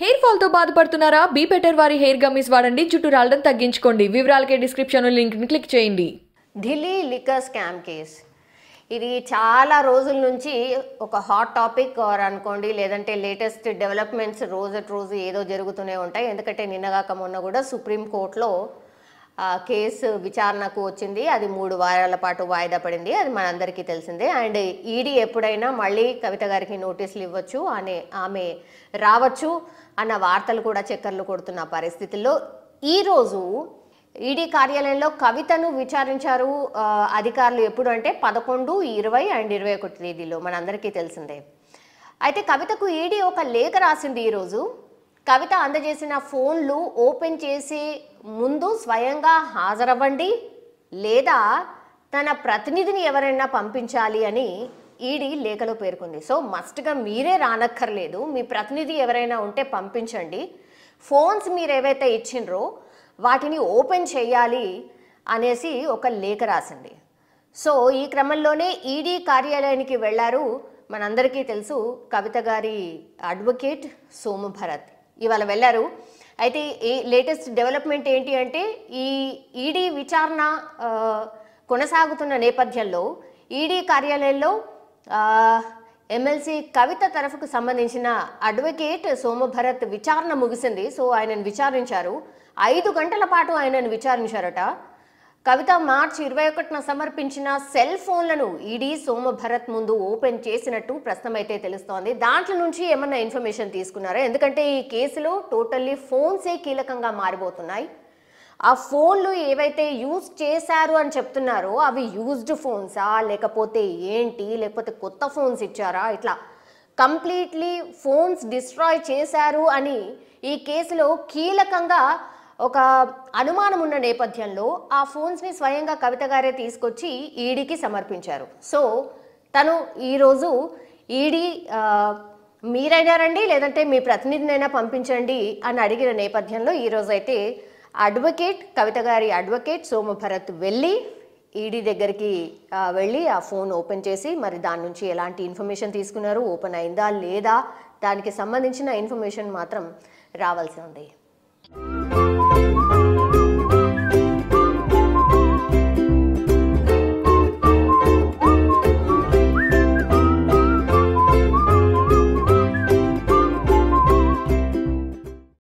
hair fall తో బాధపడుతున్నారా be better వారి హెయిర్ గమ్మీస్ వాడండి జుట్టు రాలడం తగ్గించుకోండి వివరాలకే డిస్క్రిప్షన్ లింక్ ని క్లిక్ చేయండి ఢిల్లీ లిక్కర్ స్కామ్ కేస్ ఇది చాలా రోజుల నుంచి ఒక హాట్ టాపిక్ ఆర్ అనుకోండి లేదంటే లేటెస్ట్ డెవలప్మెంట్స్ రోజు రోజు ఏదో జరుగుతూనే ఉంటాయి ఎందుకంటే నిన్నగాక మొన్న కూడా సుప్రీంకోర్టులో కేసు విచారణకు వచ్చింది అది మూడు వారాల పాటు వాయిదా పడింది అది మనందరికీ తెలిసిందే అండ్ ఈడీ ఎప్పుడైనా మళ్ళీ కవిత గారికి నోటీసులు ఇవ్వచ్చు అనే ఆమె రావచ్చు అన్న వార్తలు కూడా చక్కర్లు కొడుతున్న పరిస్థితుల్లో ఈరోజు ఈడీ కార్యాలయంలో కవితను విచారించారు అధికారులు ఎప్పుడు అంటే పదకొండు ఇరవై అండ్ ఇరవై ఒకటి తేదీలో మనందరికీ తెలిసిందే అయితే కవితకు ఈడీ ఒక లేఖ రాసింది ఈరోజు కవిత అందజేసిన ఫోన్లు ఓపెన్ చేసి ముందు స్వయంగా హాజరవ్వండి లేదా తన ప్రతినిధిని ఎవరైనా పంపించాలి అని ఈడీ లేఖలో పేర్కొంది సో మస్ట్గా మీరే రానక్కర్లేదు మీ ప్రతినిధి ఎవరైనా ఉంటే పంపించండి ఫోన్స్ మీరు ఏవైతే ఇచ్చిండ్రో వాటిని ఓపెన్ చేయాలి అనేసి ఒక లేఖ రాసింది సో ఈ క్రమంలోనే ఈడీ కార్యాలయానికి వెళ్ళారు మనందరికీ తెలుసు కవిత గారి అడ్వకేట్ సోము భరత్ ఇవాళ వెళ్ళారు అయితే ఏ లేటెస్ట్ డెవలప్మెంట్ ఏంటి అంటే ఈ ఈడీ e విచారణ కొనసాగుతున్న నేపథ్యంలో ఈడీ e కార్యాలయంలో ఎమ్మెల్సీ కవిత తరఫుకు సంబంధించిన అడ్వకేట్ సోమభరత్ విచారణ ముగిసింది సో ఆయనను విచారించారు ఐదు గంటల పాటు ఆయనను విచారించారట కవిత మార్చి ఇరవై ఒకటిన సమర్పించిన సెల్ ఫోన్లను ఈడీ సోమభరత్ ముందు ఓపెన్ చేసినట్టు ప్రశ్నమైతే తెలుస్తోంది దాంట్లో నుంచి ఏమన్నా ఇన్ఫర్మేషన్ తీసుకున్నారా ఎందుకంటే ఈ కేసులో టోటల్లీ ఫోన్సే కీలకంగా మారిపోతున్నాయి ఆ ఫోన్లు ఏవైతే యూజ్ చేశారు అని చెప్తున్నారో అవి యూజ్డ్ ఫోన్సా లేకపోతే ఏంటి లేకపోతే కొత్త ఫోన్స్ ఇచ్చారా ఇట్లా కంప్లీట్లీ ఫోన్స్ డిస్ట్రాయ్ చేశారు అని ఈ కేసులో కీలకంగా ఒక అనుమానం ఉన్న నేపథ్యంలో ఆ ఫోన్స్ని స్వయంగా కవిత గారే తీసుకొచ్చి ఈడీకి సమర్పించారు సో తను ఈరోజు ఈడీ మీరైనారండి రండి లేదంటే మీ ప్రతినిధినైనా పంపించండి అని అడిగిన నేపథ్యంలో ఈరోజు అయితే అడ్వకేట్ కవిత గారి అడ్వకేట్ సోమభరత్ వెళ్ళి ఈడీ దగ్గరికి వెళ్ళి ఆ ఫోన్ ఓపెన్ చేసి మరి దాని నుంచి ఎలాంటి ఇన్ఫర్మేషన్ తీసుకున్నారు ఓపెన్ అయిందా లేదా దానికి సంబంధించిన ఇన్ఫర్మేషన్ మాత్రం రావాల్సి ఉంది